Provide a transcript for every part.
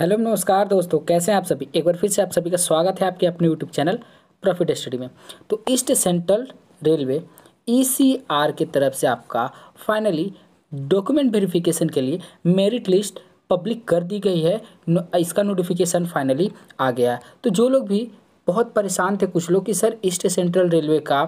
hello नमस्कार दोस्तों कैसे हैं आप सभी एक बार फिर से आप सभी का स्वागत है आपके अपने यूट्यूब चैनल प्रॉफिट स्टडी में तो ईस्ट सेंट्रल रेलवे ईसीआर की तरफ से आपका फाइनली डॉक्यूमेंट वेरिफिकेशन के लिए मेरिट लिस्ट पब्लिक कर दी गई है इसका नोटिफिकेशन फाइनली आ गया है तो जो लोग भी बहुत परेशान थे कुछ लोग कि सर ईस्ट सेंट्रल रेलवे का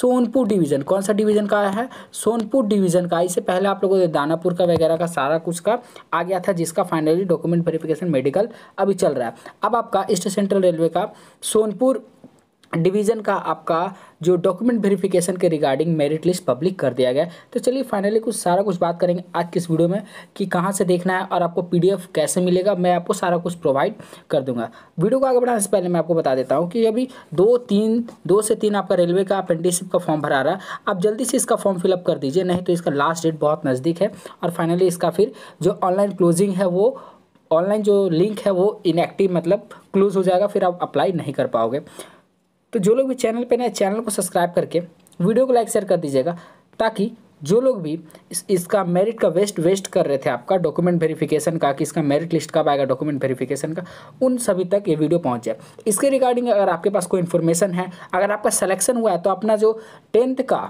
सोनपुर डिवीज़न कौन सा डिवीज़न का है सोनपुर डिवीज़न का इससे पहले आप लोगों ने दानापुर का वगैरह का सारा कुछ का आ गया था जिसका फाइनली डॉक्यूमेंट वेरिफिकेशन मेडिकल अभी चल रहा है अब आपका ईस्ट सेंट्रल रेलवे का सोनपुर डिवीज़न का आपका जो डॉक्यूमेंट वेरिफिकेशन के रिगार्डिंग मेरिट लिस्ट पब्लिक कर दिया गया तो चलिए फाइनली कुछ सारा कुछ बात करेंगे आज की इस वीडियो में कि कहाँ से देखना है और आपको पीडीएफ कैसे मिलेगा मैं आपको सारा कुछ प्रोवाइड कर दूंगा वीडियो को आगे बढ़ाने से पहले मैं आपको बता देता हूँ कि अभी दो तीन दो से तीन आपका रेलवे का अप्रेंटिसशिप का फॉर्म भरा रहा है आप जल्दी से इसका फॉर्म फिलअप कर दीजिए नहीं तो इसका लास्ट डेट बहुत नज़दीक है और फाइनली इसका फिर जो ऑनलाइन क्लोजिंग है वो ऑनलाइन जो लिंक है वो इनएक्टिव मतलब क्लोज हो जाएगा फिर आप अप्लाई नहीं कर पाओगे तो जो लोग भी चैनल पर नए चैनल को सब्सक्राइब करके वीडियो को लाइक शेयर कर दीजिएगा ताकि जो लोग भी इस, इसका मेरिट का वेस्ट वेस्ट कर रहे थे आपका डॉक्यूमेंट वेरिफिकेशन का कि इसका मेरिट लिस्ट कब आएगा डॉक्यूमेंट वेरिफिकेशन का उन सभी तक ये वीडियो पहुंच जाए इसके रिगार्डिंग अगर आपके पास कोई इन्फॉर्मेशन है अगर आपका सिलेक्शन हुआ है तो अपना जो टेंथ का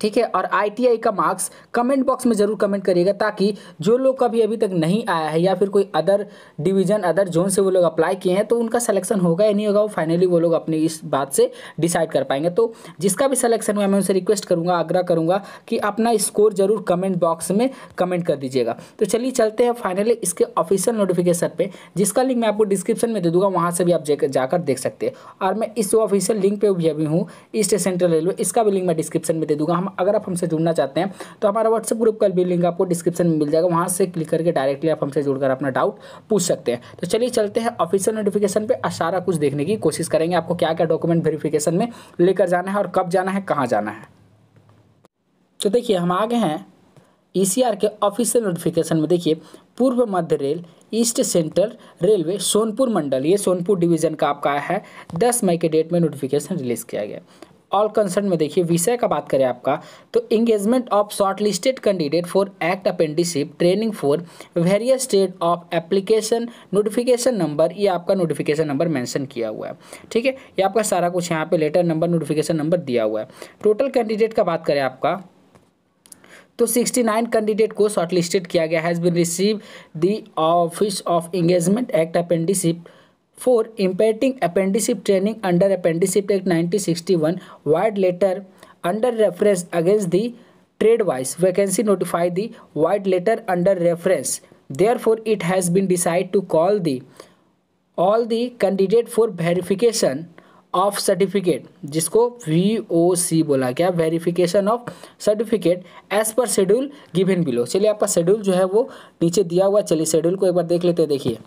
ठीक है और आईटीआई का मार्क्स कमेंट बॉक्स में ज़रूर कमेंट करिएगा ताकि जो लोग कभी अभी तक नहीं आया है या फिर कोई अदर डिवीज़न अदर जोन से वो लोग अप्लाई किए हैं तो उनका सिलेक्शन होगा या नहीं होगा वो फाइनली वो लोग अपनी इस बात से डिसाइड कर पाएंगे तो जिसका भी सिलेक्शन हुआ मैं उनसे रिक्वेस्ट करूँगा आग्रह करूँगा कि अपना स्कोर ज़रूर कमेंट बॉक्स में कमेंट कर दीजिएगा तो चलिए चलते हैं फाइनली इसके ऑफिशियल नोटिफिकेशन पर जिसका लिंक मैं आपको डिस्क्रिप्शन में दे दूँगा वहाँ से भी आप जाकर देख सकते हैं और मैं इस ऑफिशियल लिंक पर भी अभी हूँ ईस्ट सेंट्रल रेलवे इसका भी लिंक मैं डिस्क्रिप्शन में दे दूँगा हम अगर आप हमसे जुड़ना चाहते हैं तो हमारा व्हाट्सअप ग्रुप का भी लिंक आपको डिस्क्रिप्शन में मिल जाएगा वहाँ से क्लिक करके डायरेक्टली आप हमसे जुड़कर अपना डाउट पूछ सकते हैं तो चलिए चलते हैं ऑफिशियल नोटिफिकेशन पर सारा कुछ देखने की कोशिश करेंगे आपको क्या क्या डॉक्यूमेंट वेरीफिकेशन में लेकर जाना है और कब जाना है कहाँ जाना है तो देखिए हम आगे हैं ई e के ऑफिशियल नोटिफिकेशन में देखिए पूर्व मध्य रेल ईस्ट सेंट्रल रेलवे सोनपुर मंडल ये सोनपुर डिवीज़न का आपका है 10 मई के डेट में नोटिफिकेशन रिलीज़ किया गया ऑल कंसर्न में देखिए विषय का बात करें आपका तो engagement of shortlisted candidate for act apprenticeship training for various state of application notification number ये आपका नोटिफिकेशन नंबर मेंशन किया हुआ है ठीक है ये आपका सारा कुछ यहाँ पे लेटर नंबर नोटिफिकेशन नंबर दिया हुआ है टोटल कैंडिडेट का बात करें आपका तो 69 कैंडिडेट को शॉर्टलिस्टेड किया गया has been receive the office of engagement act apprenticeship for imparting apprenticeship training under apprenticeship act nineteen sixty one vide letter under reference against the trade wise vacancy notify the vide letter under reference therefore it has been decide to call the all the candidate for verification of certificate जिसको V O C बोला गया verification of certificate as per schedule given below चलिए आपका schedule जो है वो नीचे दिया हुआ चलिए शेड्यूल को एक बार देख लेते हैं देखिए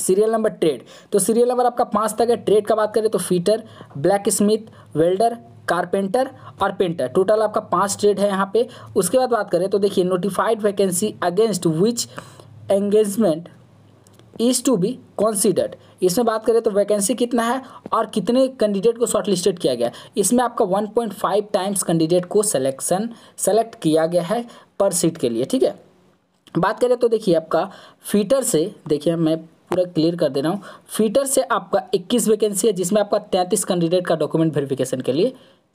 सीरियल नंबर ट्रेड तो सीरियल नंबर आपका पाँच तक है ट्रेड का बात करें तो fitter blacksmith welder carpenter और पेंटर टोटल आपका पांच ट्रेड है यहाँ पे उसके बाद बात करें तो देखिए notified vacancy against which engagement is to be considered इसमें बात करें तो वैकेंसी कितना है और कितने कैंडिडेट को शॉर्टलिस्टेड किया गया इसमें आपका 1.5 टाइम्स कैंडिडेट को सिलेक्शन सेलेक्ट किया गया है पर सीट के लिए ठीक है बात करें तो देखिए आपका फीटर से देखिए मैं पूरा क्लियर कर दे रहा हूँ फीटर से आपका 21 वैकेंसी है जिसमें आपका 33 कैंडिडेट का डॉक्यूमेंट वेरिफिकेशन के लिए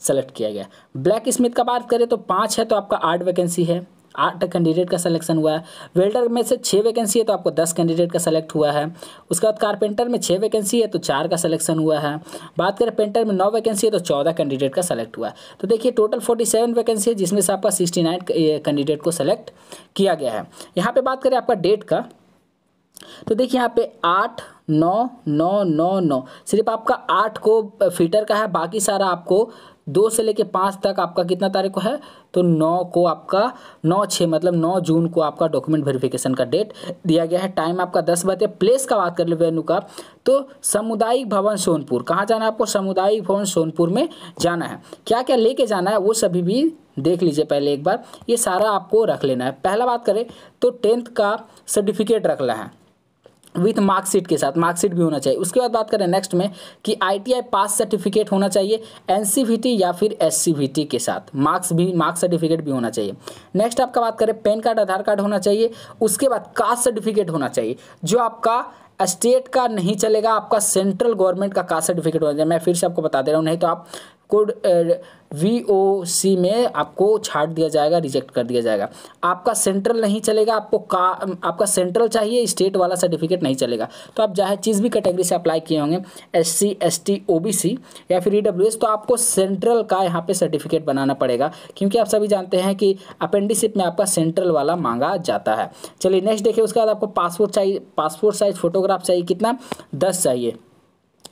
सेलेक्ट किया गया ब्लैक स्मिथ का बात करें तो पाँच है तो आपका आठ वैकेंसी है आठ कैंडिडेट का सिलेक्शन हुआ है वेल्डर में से छः वैकेंसी है तो आपको दस कैंडिडेट का सिलेक्ट हुआ है उसके बाद कारपेंटर में छः वैकेंसी है तो चार का सिलेक्शन हुआ है बात करें पेंटर में नौ वैकेंसी है तो चौदह कैंडिडेट का सिलेक्ट हुआ है तो देखिए टोटल फोर्टी सेवन वैकेंसी है जिसमें से आपका सिक्सटी नाइन कैंडिडेट को सेलेक्ट किया गया है यहाँ पर बात करें आपका डेट का तो देखिए यहाँ पे आठ नौ नौ नौ नौ सिर्फ आपका आठ को फिटर का है बाकी सारा आपको दो से लेके पाँच तक आपका कितना तारीख को है तो नौ को आपका नौ छः मतलब नौ जून को आपका डॉक्यूमेंट वेरिफिकेशन का डेट दिया गया है टाइम आपका दस बजे प्लेस का बात कर ले वेन्यू का तो सामुदायिक भवन सोनपुर कहाँ जाना है आपको सामुदायिक भवन सोनपुर में जाना है क्या क्या लेके जाना है वो सभी भी देख लीजिए पहले एक बार ये सारा आपको रख लेना है पहला बात करें तो टेंथ का सर्टिफिकेट रख है विथ मार्कशीट के साथ मार्कशीट भी होना चाहिए उसके बाद बात करें नेक्स्ट में कि आईटीआई पास सर्टिफिकेट होना चाहिए एनसीवीटी या फिर एससीवीटी के साथ मार्क्स भी मार्क्स सर्टिफिकेट भी होना चाहिए नेक्स्ट आपका बात करें पैन कार्ड आधार कार्ड होना चाहिए उसके बाद कास्ट सर्टिफिकेट होना चाहिए जो आपका स्टेट का नहीं चलेगा आपका सेंट्रल गवर्नमेंट का कास्ट सर्टिफिकेट होना चाहिए मैं फिर से आपको बता दे रहा हूँ नहीं तो आप कोड वी ओ सी में आपको छाट दिया जाएगा रिजेक्ट कर दिया जाएगा आपका सेंट्रल नहीं चलेगा आपको का आपका सेंट्रल चाहिए स्टेट वाला सर्टिफिकेट नहीं चलेगा तो आप चाहे चीज़ भी कैटेगरी से अप्लाई किए होंगे S C S T O B C या फिर ई डब्ल्यू एस तो आपको सेंट्रल का यहाँ पे सर्टिफिकेट बनाना पड़ेगा क्योंकि आप सभी जानते हैं कि अपेंडिसिप में आपका सेंट्रल वाला मांगा जाता है चलिए नेक्स्ट देखिए उसके बाद आपको पासपोर्ट चाहिए पासपोर्ट साइज़ फ़ोटोग्राफ चाहिए कितना दस चाहिए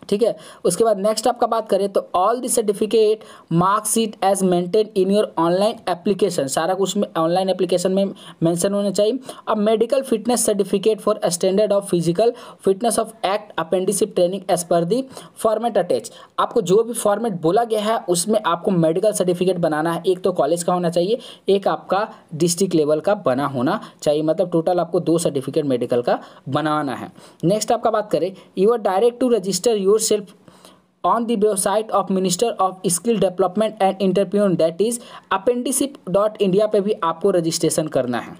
ठीक है उसके बाद नेक्स्ट आपका बात करें तो all the certificate marksheet as maintain in your online application सारा कुछ में ऑनलाइन एप्लीकेशन में मेंशन होना चाहिए अब medical fitness certificate for standard of physical fitness of act apprenticeship training as per the format attach आपको जो भी फॉर्मेट बोला गया है उसमें आपको मेडिकल सर्टिफिकेट बनाना है एक तो कॉलेज का होना चाहिए एक आपका डिस्ट्रिक्ट लेवल का बना होना चाहिए मतलब टोटल आपको दो सर्टिफिकेट मेडिकल का बनाना है नेक्स्ट आपका बात करें you are direct to register yourself on the website of minister of skill development and entrepreneur that is apprenticeship dot India पर भी आपको रजिस्ट्रेशन करना है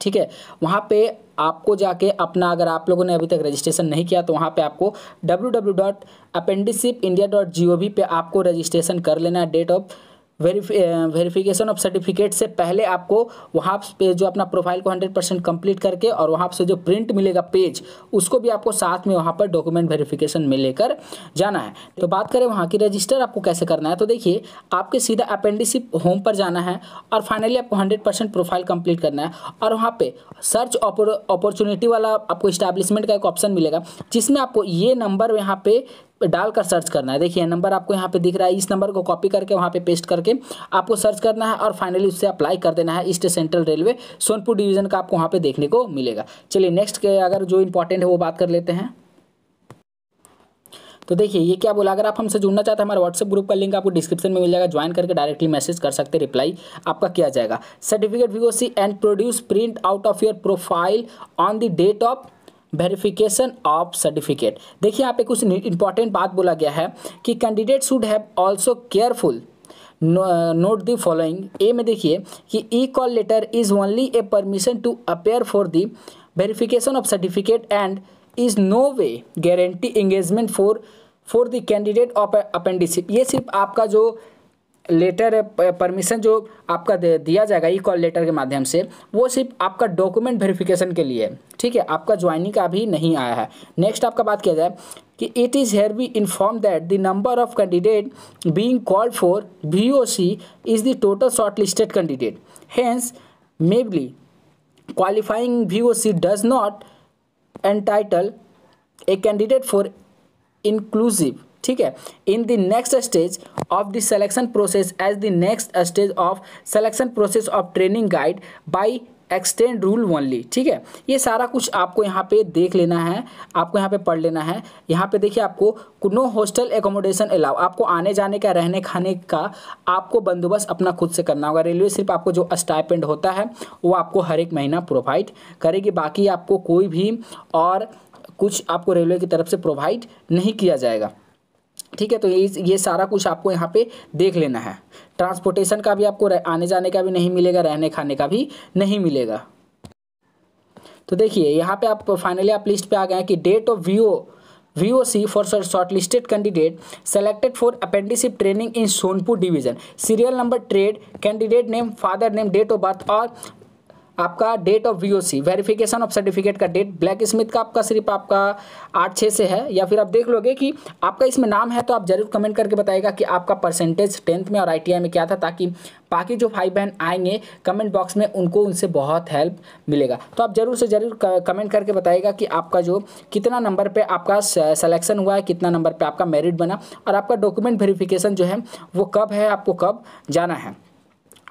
ठीक है वहाँ पे आपको जाके अपना अगर आप लोगों ने अभी तक रजिस्ट्रेशन नहीं किया तो वहाँ पे आपको W W dot apprenticeship India dot G O V पर आपको रजिस्ट्रेशन कर लेना है date of verify verification of certificate से पहले आपको वहाँ पे जो अपना प्रोफाइल को हंड्रेड परसेंट कम्प्लीट करके और वहाँ से जो प्रिंट मिलेगा पेज उसको भी आपको साथ में वहाँ पर डॉक्यूमेंट वेरिफिकेशन में लेकर जाना है तो बात करें वहाँ की रजिस्टर आपको कैसे करना है तो देखिए आपके सीधा अपेंडिसिप होम पर जाना है और फाइनली आपको हंड्रेड परसेंट प्रोफाइल कम्प्लीट करना है और वहाँ पर सर्च अपॉर्चुनिटी वाला आपको इस्टेब्लिशमेंट का एक ऑप्शन मिलेगा जिसमें आपको ये नंबर यहाँ पर डालकर सर्च करना है देखिए नंबर आपको यहाँ पे दिख रहा है इस नंबर को कॉपी करके वहाँ पे पेस्ट करके आपको सर्च करना है और फाइनली उससे अप्लाई कर देना है East Central Railway Sonpur division का आपको वहाँ पे देखने को मिलेगा चलिए नेक्स्ट के अगर जो इंपॉर्टेंट है वो बात कर लेते हैं तो देखिए ये क्या बोला अगर आप हमसे जुड़ना चाहते हैं हमारे व्हाट्सएप ग्रुप का लिंक आपको डिस्क्रिप्शन में मिल जाएगा ज्वाइन करके डायरेक्टली मैसेज कर सकते हैं रिप्लाई आपका किया जाएगा certificate see and produce print out of your profile on the date of verification of certificate देखिए यहाँ पे कुछ इंपॉर्टेंट बात बोला गया है कि candidate should have also careful note the following A में देखिए कि e call letter is only a permission to appear for the verification of certificate and is no way guarantee engagement for for the candidate of apprenticeship ये सिर्फ आपका जो letter permission जो आपका दिया जाएगा ई कॉल लेटर के माध्यम से वो सिर्फ आपका डॉक्यूमेंट वेरिफिकेशन के लिए ठीक है आपका ज्वाइनिंग का अभी नहीं आया है नेक्स्ट आपका बात किया जाए कि it is here be inform that the number of candidate being called for V O C is the total shortlisted candidate hence merely qualifying V O C does not entitle a candidate for inclusive ठीक है in the next stage of the selection process as the next stage of selection process of training guide by extend rule only ठीक है ये सारा कुछ आपको यहाँ पे देख लेना है आपको यहाँ पे पढ़ लेना है यहाँ पे देखिए आपको नो हॉस्टल एकोमोडेशन अलाउ आपको आने जाने का रहने खाने का आपको बंदोबस्त अपना खुद से करना होगा रेलवे सिर्फ आपको जो स्टाइपेंड होता है वो आपको हर एक महीना प्रोवाइड करेगी बाकी आपको कोई भी और कुछ आपको रेलवे की तरफ से प्रोवाइड नहीं किया जाएगा ठीक है तो ये ये सारा कुछ आपको यहाँ पे देख लेना है ट्रांसपोर्टेशन का भी आपको आने जाने का भी नहीं मिलेगा रहने खाने का भी नहीं मिलेगा तो देखिए यहाँ पे आप फाइनली आप लिस्ट पे आ गए कि date of VO VOC for sir shortlisted candidate selected for apprenticeship training in Sonpur division serial number trade candidate name father name date of birth और आपका date of VOC verification of certificate का date blacksmith का आपका सिर्फ आपका आठ छः से है या फिर आप देख लोगे कि आपका इसमें नाम है तो आप जरूर कमेंट करके बताएगा कि आपका परसेंटेज टेंथ में और आई में क्या था ताकि बाकी जो भाई बहन आएंगे कमेंट बॉक्स में उनको उनसे बहुत हेल्प मिलेगा तो आप ज़रूर से ज़रूर कमेंट करके बताएगा कि आपका जो कितना नंबर पर आपका सलेक्शन हुआ है कितना नंबर पर आपका मेरिट बना और आपका डॉक्यूमेंट वेरीफ़िकेशन जो है वो कब है आपको कब जाना है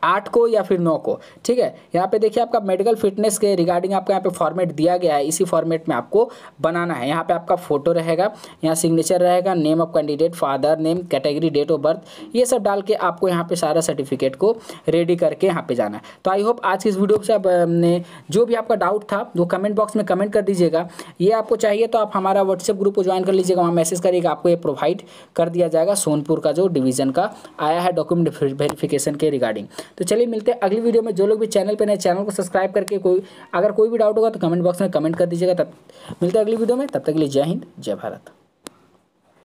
आठ को या फिर नौ को ठीक है यहाँ पे देखिए आपका मेडिकल फिटनेस के रिगार्डिंग आपका यहाँ पे फॉर्मेट दिया गया है इसी फॉर्मेट में आपको बनाना है यहाँ पे आपका फोटो रहेगा यहाँ सिग्नेचर रहेगा name of candidate father name category date of birth ये सब डाल के आपको यहाँ पे सारा सर्टिफिकेट को रेडी करके यहाँ पे जाना है तो आई होप आज की इस वीडियो से आपने जो भी आपका डाउट था वो कमेंट बॉक्स में कमेंट कर दीजिएगा ये आपको चाहिए तो आप हमारा व्हाट्सएप ग्रुप को ज्वाइन कर लीजिएगा वहाँ मैसेज करिएगा आपको ये प्रोवाइड कर दिया जाएगा सोनपुर का जो डिवीज़न का आया है डॉक्यूमेंट वेरिफिकेशन के रिगार्डिंग तो चलिए मिलते हैं अगली वीडियो में जो लोग भी चैनल पर नए चैनल को सब्सक्राइब करके कोई अगर कोई भी डाउट होगा तो कमेंट बॉक्स में कमेंट कर दीजिएगा तब मिलते हैं अगली वीडियो में तब तक के लिए जय हिंद जय भारत